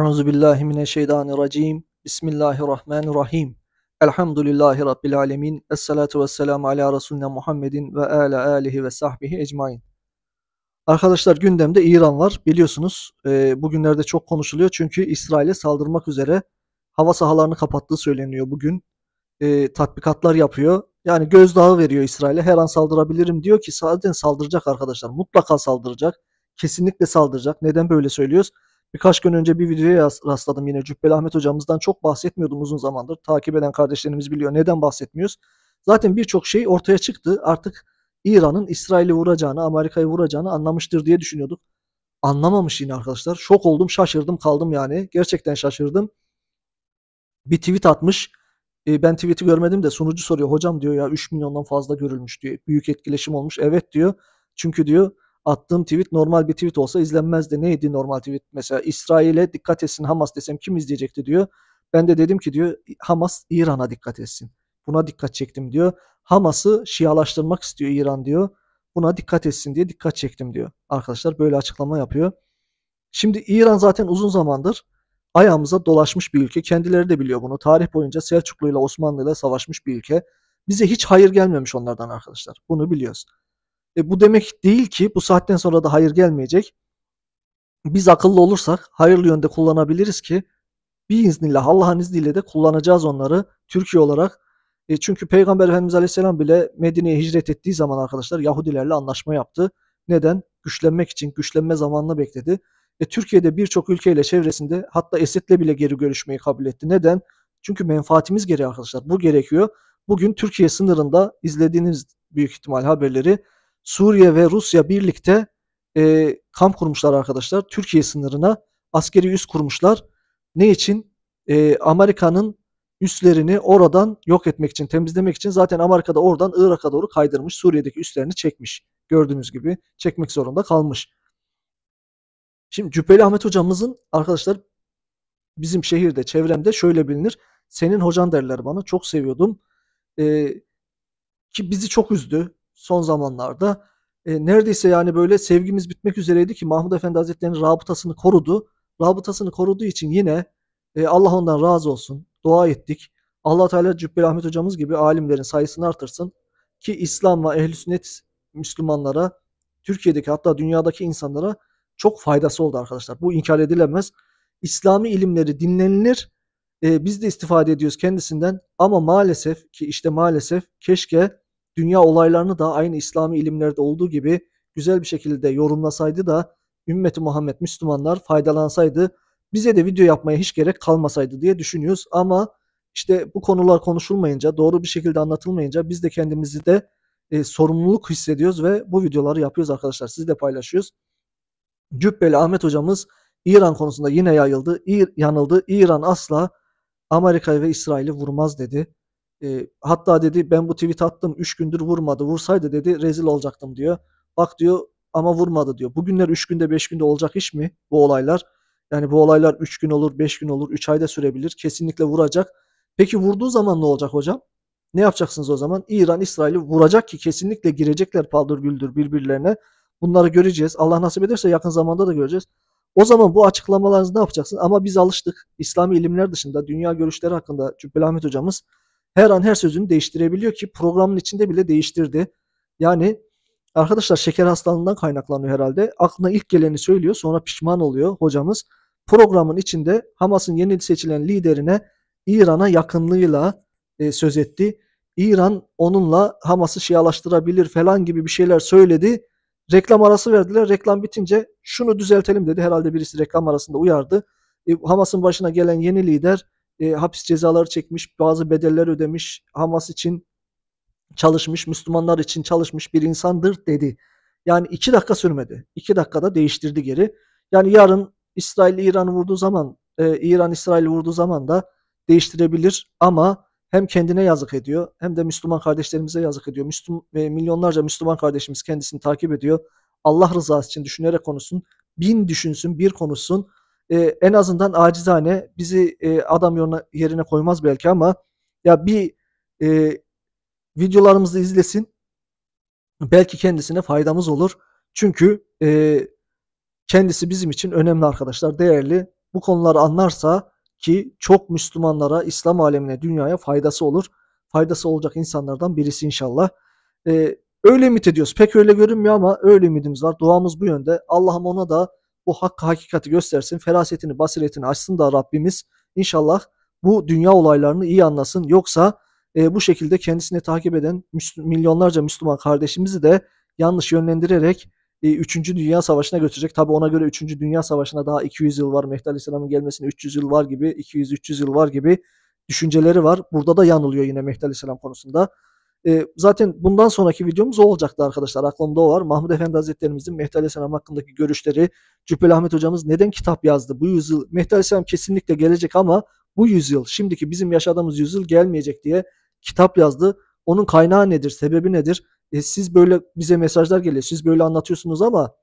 Euzu billahi mineşşeytanirracim. Bismillahirrahmanirrahim. Elhamdülillahi rabbil alamin. Essalatu vesselamu ala resulina Muhammedin ve ala alihi ve sahbihi ecmaîn. Arkadaşlar gündemde İran var. Biliyorsunuz e, bugünlerde çok konuşuluyor. Çünkü İsrail'e saldırmak üzere hava sahalarını kapattığı söyleniyor bugün. E, tatbikatlar yapıyor. Yani gözdağı veriyor İsrail'e. Her an saldırabilirim diyor ki zaten saldıracak arkadaşlar. Mutlaka saldıracak. Kesinlikle saldıracak. Neden böyle söylüyoruz? Birkaç gün önce bir videoya rastladım yine Cübbeli Ahmet hocamızdan çok bahsetmiyordum uzun zamandır. Takip eden kardeşlerimiz biliyor neden bahsetmiyoruz. Zaten birçok şey ortaya çıktı. Artık İran'ın İsrail'i vuracağını, Amerika'yı vuracağını anlamıştır diye düşünüyorduk. Anlamamış yine arkadaşlar. Şok oldum, şaşırdım kaldım yani. Gerçekten şaşırdım. Bir tweet atmış. E, ben tweet'i görmedim de sunucu soruyor. Hocam diyor ya 3 milyondan fazla görülmüş diyor. Büyük etkileşim olmuş. Evet diyor. Çünkü diyor attığım tweet normal bir tweet olsa izlenmezdi. Neydi normal tweet? Mesela İsrail'e dikkat etsin Hamas desem kim izleyecekti diyor. Ben de dedim ki diyor Hamas İran'a dikkat etsin. Buna dikkat çektim diyor. Hamas'ı şialaştırmak istiyor İran diyor. Buna dikkat etsin diye dikkat çektim diyor. Arkadaşlar böyle açıklama yapıyor. Şimdi İran zaten uzun zamandır ayağımıza dolaşmış bir ülke. Kendileri de biliyor bunu. Tarih boyunca Selçuklu ile Osmanlı ile savaşmış bir ülke. Bize hiç hayır gelmemiş onlardan arkadaşlar. Bunu biliyoruz. E, bu demek değil ki bu saatten sonra da hayır gelmeyecek. Biz akıllı olursak hayırlı yönde kullanabiliriz ki bir iznillah Allah'ın izniyle de kullanacağız onları Türkiye olarak. E, çünkü Peygamber Efendimiz Aleyhisselam bile Medine'ye hicret ettiği zaman arkadaşlar Yahudilerle anlaşma yaptı. Neden? Güçlenmek için güçlenme zamanını bekledi. E, Türkiye'de birçok ülkeyle çevresinde hatta Esed'le bile geri görüşmeyi kabul etti. Neden? Çünkü menfaatimiz gereği arkadaşlar. Bu gerekiyor. Bugün Türkiye sınırında izlediğiniz büyük ihtimal haberleri Suriye ve Rusya birlikte e, kamp kurmuşlar arkadaşlar. Türkiye sınırına askeri üs kurmuşlar. Ne için? E, Amerika'nın üslerini oradan yok etmek için, temizlemek için zaten Amerika'da oradan Irak'a doğru kaydırmış. Suriye'deki üslerini çekmiş. Gördüğünüz gibi çekmek zorunda kalmış. Şimdi Cübbeli Ahmet hocamızın arkadaşlar bizim şehirde, çevremde şöyle bilinir. Senin hocan derler bana. Çok seviyordum. Ee, ki bizi çok üzdü son zamanlarda. E, neredeyse yani böyle sevgimiz bitmek üzereydi ki Mahmud Efendi Hazretleri'nin rabıtasını korudu. Rabıtasını koruduğu için yine e, Allah ondan razı olsun. Dua ettik. Allah Teala Cübbeli Ahmet hocamız gibi alimlerin sayısını artırsın ki İslam ve ehli sünnet Müslümanlara, Türkiye'deki hatta dünyadaki insanlara çok faydası oldu arkadaşlar. Bu inkar edilemez. İslami ilimleri dinlenilir. E, biz de istifade ediyoruz kendisinden ama maalesef ki işte maalesef keşke dünya olaylarını da aynı İslami ilimlerde olduğu gibi güzel bir şekilde yorumlasaydı da ümmeti Muhammed Müslümanlar faydalansaydı bize de video yapmaya hiç gerek kalmasaydı diye düşünüyoruz ama işte bu konular konuşulmayınca, doğru bir şekilde anlatılmayınca biz de kendimizi de e, sorumluluk hissediyoruz ve bu videoları yapıyoruz arkadaşlar. Siz de paylaşıyoruz. Cübbeli Ahmet hocamız İran konusunda yine yayıldı. İr, yanıldı. İran asla Amerika'yı ve İsrail'i vurmaz dedi. E, hatta dedi ben bu tweet attım 3 gündür vurmadı. Vursaydı dedi rezil olacaktım diyor. Bak diyor ama vurmadı diyor. Bugünler 3 günde 5 günde olacak iş mi bu olaylar? Yani bu olaylar 3 gün olur, 5 gün olur, 3 ayda sürebilir. Kesinlikle vuracak. Peki vurduğu zaman ne olacak hocam? Ne yapacaksınız o zaman? İran İsrail'i vuracak ki kesinlikle girecekler paldır güldür birbirlerine. Bunları göreceğiz. Allah nasip ederse yakın zamanda da göreceğiz. O zaman bu açıklamalarınızı ne yapacaksınız? Ama biz alıştık. İslami ilimler dışında dünya görüşleri hakkında Cübbeli Ahmet hocamız her an her sözünü değiştirebiliyor ki programın içinde bile değiştirdi. Yani arkadaşlar şeker hastalığından kaynaklanıyor herhalde. Aklına ilk geleni söylüyor sonra pişman oluyor hocamız. Programın içinde Hamas'ın yeni seçilen liderine İran'a yakınlığıyla e, söz etti. İran onunla Hamas'ı şialaştırabilir falan gibi bir şeyler söyledi. Reklam arası verdiler. Reklam bitince şunu düzeltelim dedi. Herhalde birisi reklam arasında uyardı. E, Hamas'ın başına gelen yeni lider e, hapis cezaları çekmiş, bazı bedeller ödemiş, Hamas için çalışmış, Müslümanlar için çalışmış bir insandır dedi. Yani iki dakika sürmedi. İki dakikada değiştirdi geri. Yani yarın İsrail İran vurduğu zaman, e, İran İsrail vurduğu zaman da değiştirebilir ama hem kendine yazık ediyor hem de Müslüman kardeşlerimize yazık ediyor. Müslüm, e, milyonlarca Müslüman kardeşimiz kendisini takip ediyor. Allah rızası için düşünerek konuşsun. Bin düşünsün, bir konuşsun e, en azından acizane bizi e, adam yerine, koymaz belki ama ya bir e, videolarımızı izlesin. Belki kendisine faydamız olur. Çünkü e, kendisi bizim için önemli arkadaşlar, değerli. Bu konuları anlarsa ki çok Müslümanlara, İslam alemine, dünyaya faydası olur. Faydası olacak insanlardan birisi inşallah. E, öyle ümit ediyoruz. Pek öyle görünmüyor ama öyle ümidimiz var. Duamız bu yönde. Allah'ım ona da bu hakkı hakikati göstersin. Ferasetini, basiretini açsın da Rabbimiz inşallah bu dünya olaylarını iyi anlasın. Yoksa e, bu şekilde kendisini takip eden Müsl- milyonlarca Müslüman kardeşimizi de yanlış yönlendirerek e, Dünya Savaşı'na götürecek. Tabi ona göre 3. Dünya Savaşı'na daha 200 yıl var. Mehdi Aleyhisselam'ın gelmesine 300 yıl var gibi, 200-300 yıl var gibi düşünceleri var. Burada da yanılıyor yine Mehdi Aleyhisselam konusunda. E, zaten bundan sonraki videomuz o olacaktı arkadaşlar. Aklımda o var. Mahmut Efendi Hazretlerimizin Mehdi Aleyhisselam hakkındaki görüşleri. Cübbeli Ahmet Hocamız neden kitap yazdı? Bu yüzyıl Mehdi Aleyhisselam kesinlikle gelecek ama bu yüzyıl, şimdiki bizim yaşadığımız yüzyıl gelmeyecek diye kitap yazdı. Onun kaynağı nedir? Sebebi nedir? E, siz böyle bize mesajlar geliyor. Siz böyle anlatıyorsunuz ama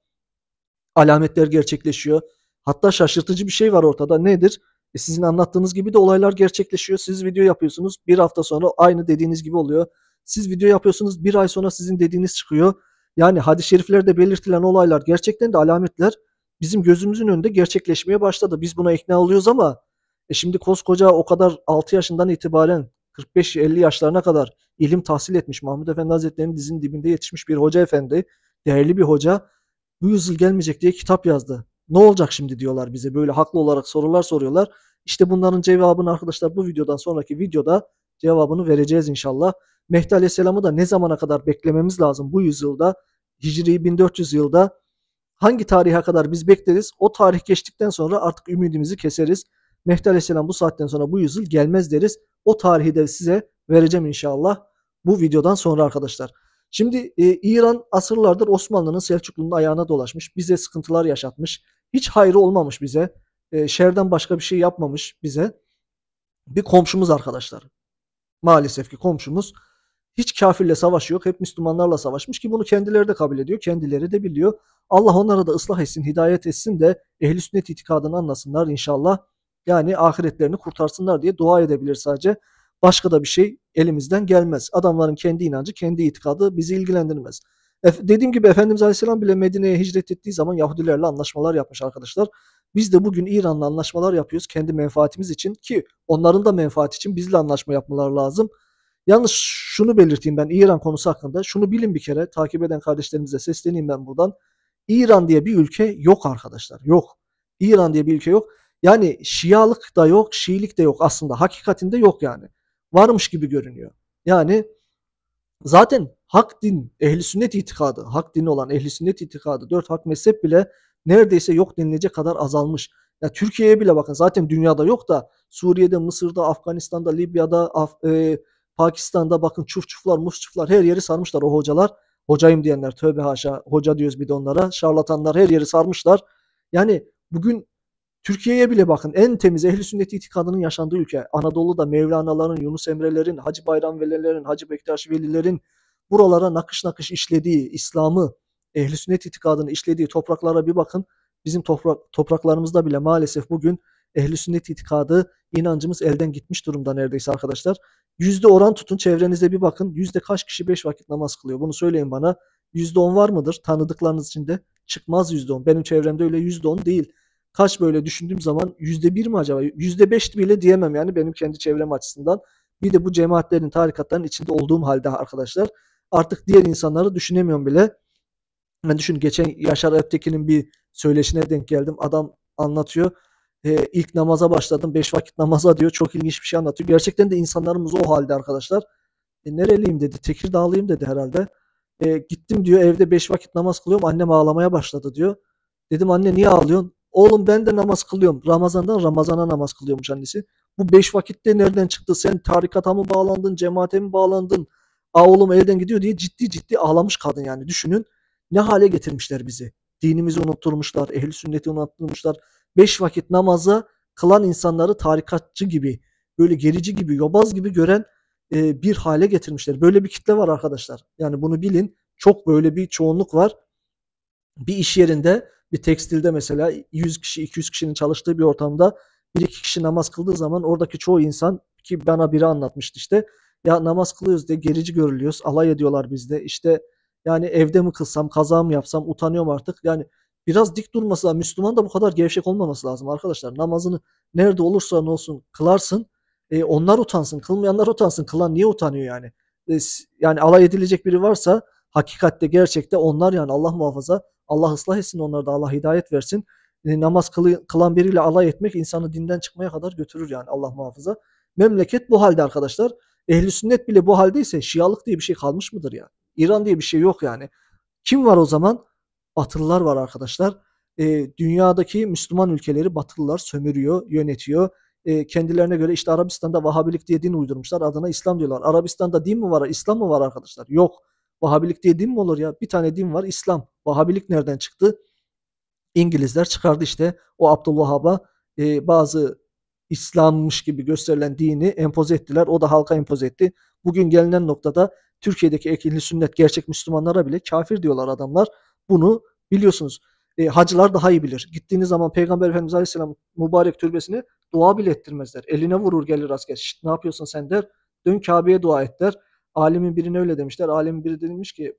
alametler gerçekleşiyor. Hatta şaşırtıcı bir şey var ortada. Nedir? E, sizin anlattığınız gibi de olaylar gerçekleşiyor. Siz video yapıyorsunuz. Bir hafta sonra aynı dediğiniz gibi oluyor. Siz video yapıyorsunuz bir ay sonra sizin dediğiniz çıkıyor. Yani hadis-i şeriflerde belirtilen olaylar gerçekten de alametler bizim gözümüzün önünde gerçekleşmeye başladı. Biz buna ikna oluyoruz ama e şimdi koskoca o kadar 6 yaşından itibaren 45-50 yaşlarına kadar ilim tahsil etmiş Mahmud Efendi Hazretleri'nin dizinin dibinde yetişmiş bir hoca efendi, değerli bir hoca bu yüzyıl gelmeyecek diye kitap yazdı. Ne olacak şimdi diyorlar bize böyle haklı olarak sorular soruyorlar. İşte bunların cevabını arkadaşlar bu videodan sonraki videoda cevabını vereceğiz inşallah. Mehdi Aleyhisselam'ı da ne zamana kadar beklememiz lazım bu yüzyılda? Hicri 1400 yılda hangi tarihe kadar biz bekleriz? O tarih geçtikten sonra artık ümidimizi keseriz. Mehdi Aleyhisselam bu saatten sonra bu yüzyıl gelmez deriz. O tarihi de size vereceğim inşallah bu videodan sonra arkadaşlar. Şimdi e, İran asırlardır Osmanlı'nın Selçuklu'nun ayağına dolaşmış. Bize sıkıntılar yaşatmış. Hiç hayrı olmamış bize. E, şerden başka bir şey yapmamış bize. Bir komşumuz arkadaşlar. Maalesef ki komşumuz. Hiç kafirle savaş yok. Hep Müslümanlarla savaşmış ki bunu kendileri de kabul ediyor. Kendileri de biliyor. Allah onlara da ıslah etsin, hidayet etsin de ehli sünnet itikadını anlasınlar inşallah. Yani ahiretlerini kurtarsınlar diye dua edebilir sadece. Başka da bir şey elimizden gelmez. Adamların kendi inancı, kendi itikadı bizi ilgilendirmez. Dediğim gibi Efendimiz Aleyhisselam bile Medine'ye hicret ettiği zaman Yahudilerle anlaşmalar yapmış arkadaşlar. Biz de bugün İran'la anlaşmalar yapıyoruz kendi menfaatimiz için ki onların da menfaat için bizle anlaşma yapmalar lazım. Yalnız şunu belirteyim ben İran konusu hakkında. Şunu bilin bir kere takip eden kardeşlerimize sesleneyim ben buradan. İran diye bir ülke yok arkadaşlar. Yok. İran diye bir ülke yok. Yani Şialık da yok, Şiilik de yok aslında. Hakikatinde yok yani. Varmış gibi görünüyor. Yani zaten hak din, ehli sünnet itikadı, hak dini olan ehli sünnet itikadı, dört hak mezhep bile neredeyse yok denilecek kadar azalmış. Ya Türkiye'ye bile bakın zaten dünyada yok da Suriye'de, Mısır'da, Afganistan'da, Libya'da, Af e, Pakistan'da bakın çuf çuflar mus çuflar her yeri sarmışlar o hocalar. Hocayım diyenler tövbe haşa hoca diyoruz bir de onlara. Şarlatanlar her yeri sarmışlar. Yani bugün Türkiye'ye bile bakın en temiz ehli sünnet itikadının yaşandığı ülke. Anadolu'da Mevlana'ların, Yunus Emre'lerin, Hacı Bayram Velilerin, Hacı Bektaş Velilerin buralara nakış nakış işlediği İslam'ı, ehli sünnet itikadını işlediği topraklara bir bakın. Bizim toprak, topraklarımızda bile maalesef bugün ehli sünnet itikadı, inancımız elden gitmiş durumda neredeyse arkadaşlar. Yüzde oran tutun çevrenize bir bakın. Yüzde kaç kişi 5 vakit namaz kılıyor? Bunu söyleyin bana. Yüzde 10 var mıdır? Tanıdıklarınız içinde çıkmaz yüzde 10. Benim çevremde öyle yüzde 10 değil. Kaç böyle düşündüğüm zaman yüzde 1 mi acaba? Yüzde 5 bile diyemem yani benim kendi çevrem açısından. Bir de bu cemaatlerin, tarikatların içinde olduğum halde arkadaşlar artık diğer insanları düşünemiyorum bile. Ben düşün geçen Yaşar Ertekin'in bir söyleşine denk geldim. Adam anlatıyor e, ilk namaza başladım, beş vakit namaza diyor. Çok ilginç bir şey anlatıyor. Gerçekten de insanlarımız o halde arkadaşlar. E, nereliyim dedi, Tekirdağlıyım dedi herhalde. E, gittim diyor evde beş vakit namaz kılıyorum, annem ağlamaya başladı diyor. Dedim anne niye ağlıyorsun? Oğlum ben de namaz kılıyorum. Ramazan'dan Ramazan'a namaz kılıyormuş annesi. Bu beş vakitte nereden çıktı? Sen tarikata mı bağlandın, cemaate mi bağlandın? Aa oğlum elden gidiyor diye ciddi ciddi ağlamış kadın yani. Düşünün ne hale getirmişler bizi. Dinimizi unutturmuşlar, ehli sünneti unutturmuşlar beş vakit namazı kılan insanları tarikatçı gibi, böyle gerici gibi, yobaz gibi gören e, bir hale getirmişler. Böyle bir kitle var arkadaşlar. Yani bunu bilin. Çok böyle bir çoğunluk var. Bir iş yerinde, bir tekstilde mesela 100 kişi, 200 kişinin çalıştığı bir ortamda bir iki kişi namaz kıldığı zaman oradaki çoğu insan ki bana biri anlatmıştı işte ya namaz kılıyoruz diye gerici görülüyoruz. Alay ediyorlar bizde. İşte yani evde mi kılsam, kaza mı yapsam utanıyorum artık. Yani biraz dik durması lazım. Müslüman da bu kadar gevşek olmaması lazım arkadaşlar. Namazını nerede olursa ne olsun kılarsın. E, onlar utansın. Kılmayanlar utansın. Kılan niye utanıyor yani? E, yani alay edilecek biri varsa hakikatte gerçekte onlar yani Allah muhafaza. Allah ıslah etsin onları da Allah hidayet versin. E, namaz kılı, kılan biriyle alay etmek insanı dinden çıkmaya kadar götürür yani Allah muhafaza. Memleket bu halde arkadaşlar. Ehli sünnet bile bu haldeyse şialık diye bir şey kalmış mıdır ya? Yani? İran diye bir şey yok yani. Kim var o zaman? Batılılar var arkadaşlar. E, dünyadaki Müslüman ülkeleri Batılılar sömürüyor, yönetiyor. E, kendilerine göre işte Arabistan'da Vahabilik diye din uydurmuşlar. Adına İslam diyorlar. Arabistan'da din mi var, İslam mı var arkadaşlar? Yok. Vahabilik diye din mi olur ya? Bir tane din var İslam. Vahabilik nereden çıktı? İngilizler çıkardı işte o Abdülvahhab'a e, bazı İslammış gibi gösterilen dini empoze ettiler. O da halka empoze etti. Bugün gelinen noktada Türkiye'deki ehli sünnet gerçek Müslümanlara bile kafir diyorlar adamlar. Bunu biliyorsunuz. E, hacılar daha iyi bilir. Gittiğiniz zaman Peygamber Efendimiz Aleyhisselam mübarek türbesini dua bile ettirmezler. Eline vurur gelir asker. Şşt, ne yapıyorsun sen der. Dön Kabe'ye dua et der. Alimin birine öyle demişler. Alimin biri demiş ki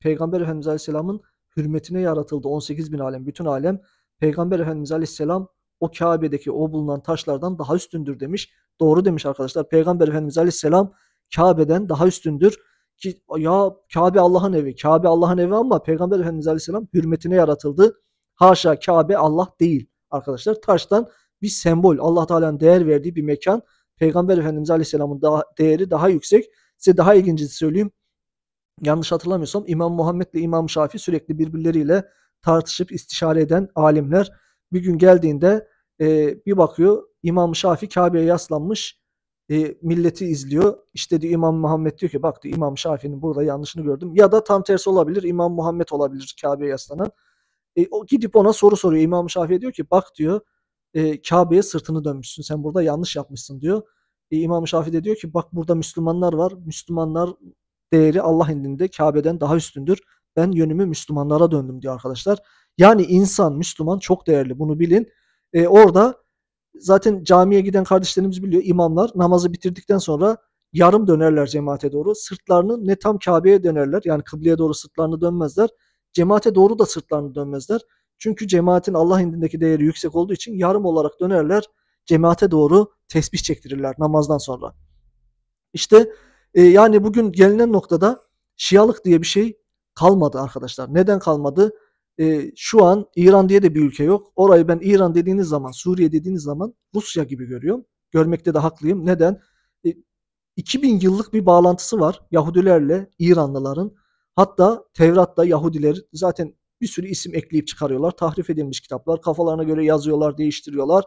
Peygamber Efendimiz Aleyhisselam'ın hürmetine yaratıldı 18 bin alem. Bütün alem Peygamber Efendimiz Aleyhisselam o Kabe'deki o bulunan taşlardan daha üstündür demiş. Doğru demiş arkadaşlar. Peygamber Efendimiz Aleyhisselam Kabe'den daha üstündür. Ki ya Kabe Allah'ın evi. Kabe Allah'ın evi ama Peygamber Efendimiz Aleyhisselam hürmetine yaratıldı. Haşa Kabe Allah değil arkadaşlar. Taştan bir sembol. Allah Teala'nın değer verdiği bir mekan. Peygamber Efendimiz Aleyhisselam'ın daha, değeri daha yüksek. Size daha ilgincisi söyleyeyim. Yanlış hatırlamıyorsam İmam Muhammed ile İmam Şafii sürekli birbirleriyle tartışıp istişare eden alimler. Bir gün geldiğinde e, bir bakıyor İmam Şafii Kabe'ye yaslanmış e, milleti izliyor. İşte diyor İmam Muhammed diyor ki bak diyor İmam Şafii'nin burada yanlışını gördüm. Ya da tam tersi olabilir. İmam Muhammed olabilir Kabe'ye yaslanan. E, o gidip ona soru soruyor. İmam Şafii diyor ki bak diyor e, Kabe'ye sırtını dönmüşsün. Sen burada yanlış yapmışsın diyor. E, İmam Şafii de diyor ki bak burada Müslümanlar var. Müslümanlar değeri Allah indinde Kabe'den daha üstündür. Ben yönümü Müslümanlara döndüm diyor arkadaşlar. Yani insan, Müslüman çok değerli. Bunu bilin. E, orada zaten camiye giden kardeşlerimiz biliyor imamlar namazı bitirdikten sonra yarım dönerler cemaate doğru. Sırtlarını ne tam Kabe'ye dönerler yani kıbleye doğru sırtlarını dönmezler. Cemaate doğru da sırtlarını dönmezler. Çünkü cemaatin Allah indindeki değeri yüksek olduğu için yarım olarak dönerler. Cemaate doğru tesbih çektirirler namazdan sonra. İşte e, yani bugün gelinen noktada şialık diye bir şey kalmadı arkadaşlar. Neden kalmadı? e, şu an İran diye de bir ülke yok. Orayı ben İran dediğiniz zaman, Suriye dediğiniz zaman Rusya gibi görüyorum. Görmekte de haklıyım. Neden? E, 2000 yıllık bir bağlantısı var Yahudilerle İranlıların. Hatta Tevrat'ta Yahudiler zaten bir sürü isim ekleyip çıkarıyorlar. Tahrif edilmiş kitaplar. Kafalarına göre yazıyorlar, değiştiriyorlar.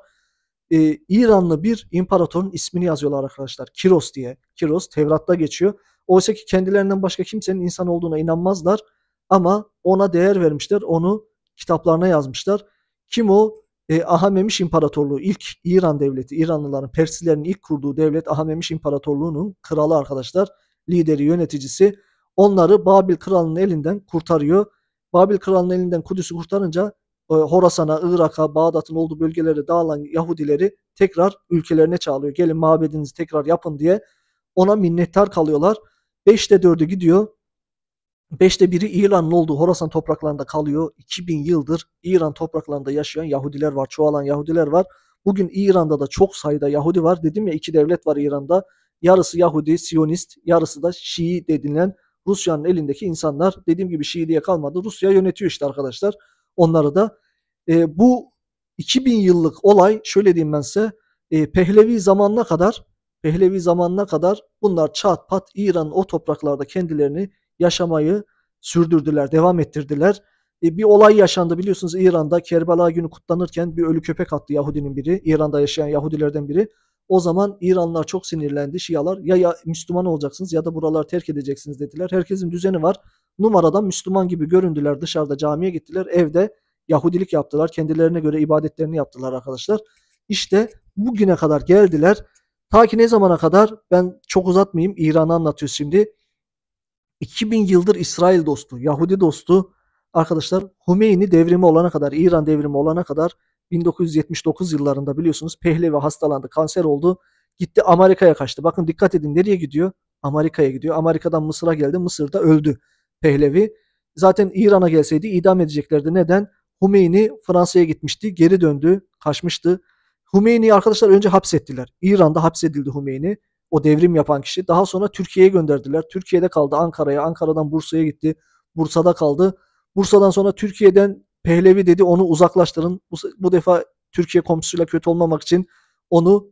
Ee, İranlı bir imparatorun ismini yazıyorlar arkadaşlar. Kiros diye. Kiros Tevrat'ta geçiyor. Oysa ki kendilerinden başka kimsenin insan olduğuna inanmazlar. Ama ona değer vermişler. Onu kitaplarına yazmışlar. Kim o? E, Ahamemiş İmparatorluğu ilk İran devleti, İranlıların, Perslilerin ilk kurduğu devlet Ahamemiş İmparatorluğu'nun kralı arkadaşlar, lideri, yöneticisi. Onları Babil kralının elinden kurtarıyor. Babil kralının elinden Kudüs'ü kurtarınca e, Horasan'a, Irak'a, Bağdat'ın olduğu bölgelere dağılan Yahudileri tekrar ülkelerine çağırıyor. Gelin mabedinizi tekrar yapın diye. Ona minnettar kalıyorlar. 5'te 4'ü gidiyor. Beşte biri İran'ın olduğu Horasan topraklarında kalıyor. 2000 yıldır İran topraklarında yaşayan Yahudiler var, çoğalan Yahudiler var. Bugün İran'da da çok sayıda Yahudi var. Dedim ya iki devlet var İran'da. Yarısı Yahudi, Siyonist, yarısı da Şii denilen Rusya'nın elindeki insanlar. Dediğim gibi Şii diye kalmadı. Rusya yönetiyor işte arkadaşlar onları da. E, bu 2000 yıllık olay şöyle diyeyim ben size. E, Pehlevi zamanına kadar Pehlevi zamanına kadar bunlar çat pat İran'ın o topraklarda kendilerini yaşamayı sürdürdüler, devam ettirdiler. E, bir olay yaşandı biliyorsunuz İran'da Kerbala günü kutlanırken bir ölü köpek attı Yahudinin biri. İran'da yaşayan Yahudilerden biri. O zaman İranlılar çok sinirlendi. Şialar ya, ya Müslüman olacaksınız ya da buraları terk edeceksiniz dediler. Herkesin düzeni var. Numaradan Müslüman gibi göründüler. Dışarıda camiye gittiler. Evde Yahudilik yaptılar. Kendilerine göre ibadetlerini yaptılar arkadaşlar. İşte bugüne kadar geldiler. Ta ki ne zamana kadar ben çok uzatmayayım İran'ı anlatıyoruz şimdi. 2000 yıldır İsrail dostu, Yahudi dostu arkadaşlar Hümeyni devrimi olana kadar, İran devrimi olana kadar 1979 yıllarında biliyorsunuz Pehlevi hastalandı, kanser oldu. Gitti Amerika'ya kaçtı. Bakın dikkat edin nereye gidiyor? Amerika'ya gidiyor. Amerika'dan Mısır'a geldi. Mısır'da öldü Pehlevi. Zaten İran'a gelseydi idam edeceklerdi. Neden? Hümeyni Fransa'ya gitmişti. Geri döndü. Kaçmıştı. Hümeyni'yi arkadaşlar önce hapsettiler. İran'da hapsedildi Hümeyni o devrim yapan kişi. Daha sonra Türkiye'ye gönderdiler. Türkiye'de kaldı Ankara'ya, Ankara'dan Bursa'ya gitti. Bursa'da kaldı. Bursa'dan sonra Türkiye'den Pehlevi dedi onu uzaklaştırın. Bu, bu defa Türkiye komşusuyla kötü olmamak için onu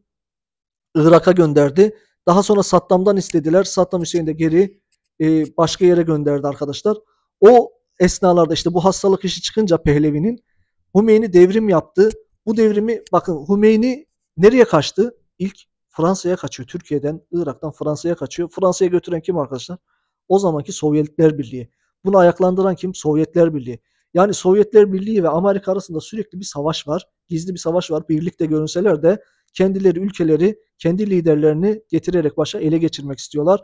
Irak'a gönderdi. Daha sonra Saddam'dan istediler. Saddam Hüseyin de geri e, başka yere gönderdi arkadaşlar. O esnalarda işte bu hastalık işi çıkınca Pehlevi'nin Hümeyni devrim yaptı. Bu devrimi bakın Hümeyni nereye kaçtı? İlk Fransa'ya kaçıyor. Türkiye'den, Irak'tan Fransa'ya kaçıyor. Fransa'ya götüren kim arkadaşlar? O zamanki Sovyetler Birliği. Bunu ayaklandıran kim? Sovyetler Birliği. Yani Sovyetler Birliği ve Amerika arasında sürekli bir savaş var. Gizli bir savaş var. Birlikte görünseler de kendileri ülkeleri, kendi liderlerini getirerek başa ele geçirmek istiyorlar.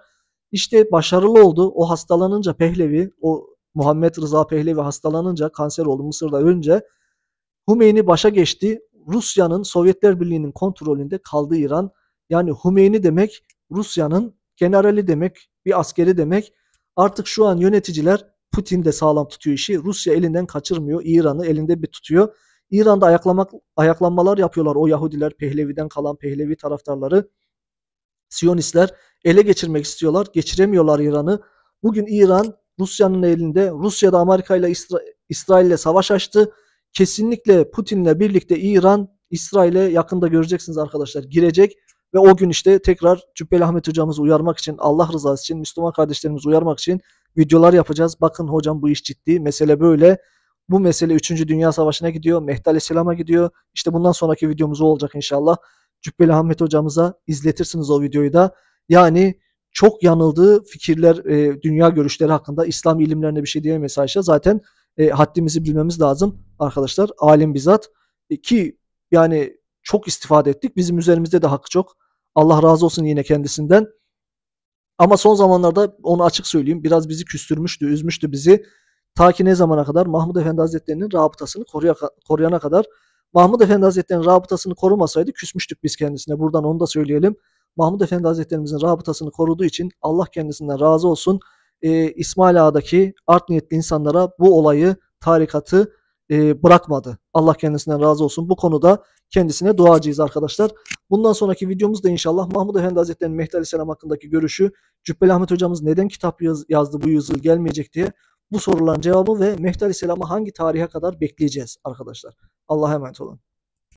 İşte başarılı oldu. O hastalanınca Pehlevi, o Muhammed Rıza Pehlevi hastalanınca, kanser oldu Mısır'da önce, Hümeyni başa geçti. Rusya'nın Sovyetler Birliği'nin kontrolünde kaldı İran. Yani Humeyni demek Rusya'nın generali demek, bir askeri demek. Artık şu an yöneticiler Putin de sağlam tutuyor işi. Rusya elinden kaçırmıyor. İran'ı elinde bir tutuyor. İran'da ayaklamak, ayaklanmalar yapıyorlar o Yahudiler, Pehlevi'den kalan Pehlevi taraftarları. Siyonistler ele geçirmek istiyorlar. Geçiremiyorlar İran'ı. Bugün İran Rusya'nın elinde. Rusya'da Amerika ile İsra ile savaş açtı. Kesinlikle Putin'le birlikte İran İsrail'e yakında göreceksiniz arkadaşlar girecek. Ve o gün işte tekrar Cübbeli Ahmet hocamızı uyarmak için, Allah rızası için, Müslüman kardeşlerimizi uyarmak için videolar yapacağız. Bakın hocam bu iş ciddi, mesele böyle. Bu mesele 3. Dünya Savaşı'na gidiyor, Mehdi Aleyhisselam'a gidiyor. İşte bundan sonraki videomuz o olacak inşallah. Cübbeli Ahmet hocamıza izletirsiniz o videoyu da. Yani çok yanıldığı fikirler, e, dünya görüşleri hakkında İslam ilimlerine bir şey diyemeyiz Ayşe. Zaten e, haddimizi bilmemiz lazım arkadaşlar. Alim bizzat e, ki yani çok istifade ettik. Bizim üzerimizde de hakkı çok. Allah razı olsun yine kendisinden. Ama son zamanlarda onu açık söyleyeyim biraz bizi küstürmüştü, üzmüştü bizi. Ta ki ne zamana kadar? Mahmud Efendi Hazretleri'nin rabıtasını koruyana kadar. Mahmud Efendi Hazretleri'nin rabıtasını korumasaydı küsmüştük biz kendisine. Buradan onu da söyleyelim. Mahmud Efendi Hazretlerimizin rabıtasını koruduğu için Allah kendisinden razı olsun. Ee, İsmail Ağa'daki art niyetli insanlara bu olayı, tarikatı e, bırakmadı. Allah kendisinden razı olsun. Bu konuda kendisine duacıyız arkadaşlar. Bundan sonraki videomuzda inşallah Mahmud Efendi Hazretleri'nin Mehdi Aleyhisselam hakkındaki görüşü, Cübbeli Ahmet Hocamız neden kitap yaz, yazdı bu yüzyıl gelmeyecek diye bu soruların cevabı ve Mehdi Aleyhisselam'ı hangi tarihe kadar bekleyeceğiz arkadaşlar. Allah'a emanet olun.